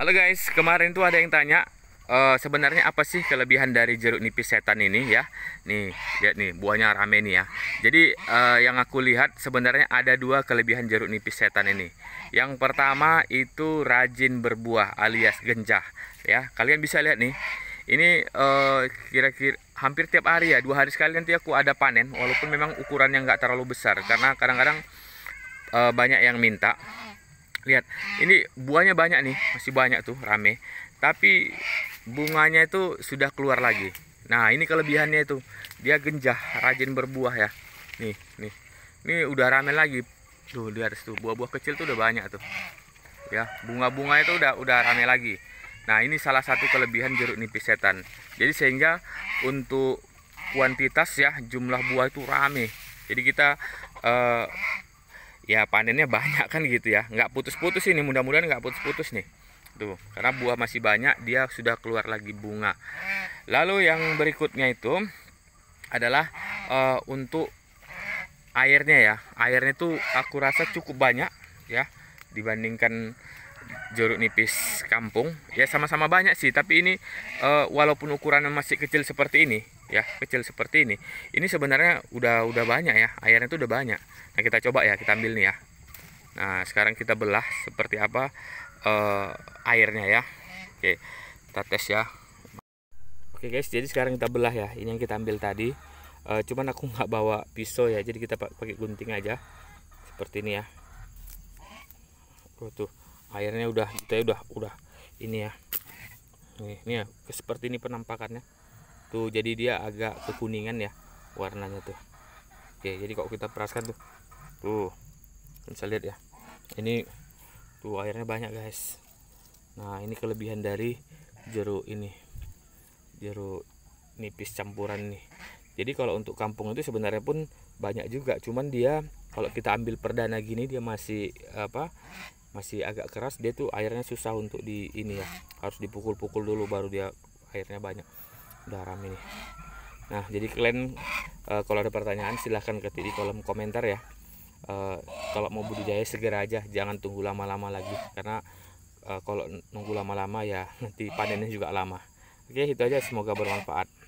Halo guys, kemarin tuh ada yang tanya uh, sebenarnya apa sih kelebihan dari jeruk nipis setan ini ya? Nih, lihat nih buahnya rame nih ya. Jadi uh, yang aku lihat sebenarnya ada dua kelebihan jeruk nipis setan ini. Yang pertama itu rajin berbuah alias genjah ya. Kalian bisa lihat nih. Ini eh, kira-kira uh, hampir tiap hari ya, dua hari sekali nanti aku ada panen walaupun memang ukuran yang nggak terlalu besar karena kadang-kadang uh, banyak yang minta lihat ini buahnya banyak nih masih banyak tuh rame tapi bunganya itu sudah keluar lagi nah ini kelebihannya itu dia genjah rajin berbuah ya nih nih ini udah rame lagi tuh lihat tuh buah-buah kecil tuh udah banyak tuh ya bunga-bunga itu udah udah rame lagi nah ini salah satu kelebihan jeruk nipis setan jadi sehingga untuk kuantitas ya jumlah buah itu rame jadi kita uh, ya panennya banyak kan gitu ya nggak putus-putus ini mudah-mudahan nggak putus-putus nih tuh karena buah masih banyak dia sudah keluar lagi bunga lalu yang berikutnya itu adalah uh, untuk airnya ya airnya itu aku rasa cukup banyak ya dibandingkan jeruk nipis kampung ya sama-sama banyak sih tapi ini uh, walaupun ukuran masih kecil seperti ini ya kecil seperti ini ini sebenarnya udah udah banyak ya airnya itu udah banyak nah kita coba ya kita ambil nih ya nah sekarang kita belah seperti apa uh, airnya ya oke kita tes ya oke guys jadi sekarang kita belah ya ini yang kita ambil tadi uh, cuman aku nggak bawa pisau ya jadi kita pakai gunting aja seperti ini ya oh, tuh airnya udah kita udah udah ini ya ini ya seperti ini penampakannya tuh jadi dia agak kekuningan ya warnanya tuh oke jadi kalau kita peraskan tuh tuh bisa lihat ya ini tuh airnya banyak guys nah ini kelebihan dari jeruk ini jeruk nipis campuran nih jadi kalau untuk kampung itu sebenarnya pun banyak juga cuman dia kalau kita ambil perdana gini dia masih apa masih agak keras dia tuh airnya susah untuk di ini ya harus dipukul-pukul dulu baru dia airnya banyak rame ini nah jadi kalian e, kalau ada pertanyaan silahkan ketik di kolom komentar ya e, kalau mau budidaya segera aja jangan tunggu lama-lama lagi karena e, kalau nunggu lama-lama ya nanti panennya juga lama oke itu aja semoga bermanfaat